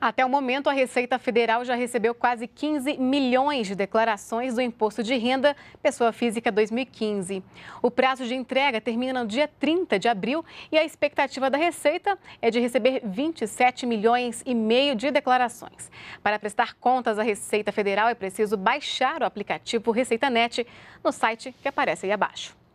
Até o momento, a Receita Federal já recebeu quase 15 milhões de declarações do imposto de renda pessoa física 2015. O prazo de entrega termina no dia 30 de abril e a expectativa da Receita é de receber 27 milhões e meio de declarações. Para prestar contas à Receita Federal é preciso baixar o aplicativo Receita Net no site que aparece aí abaixo.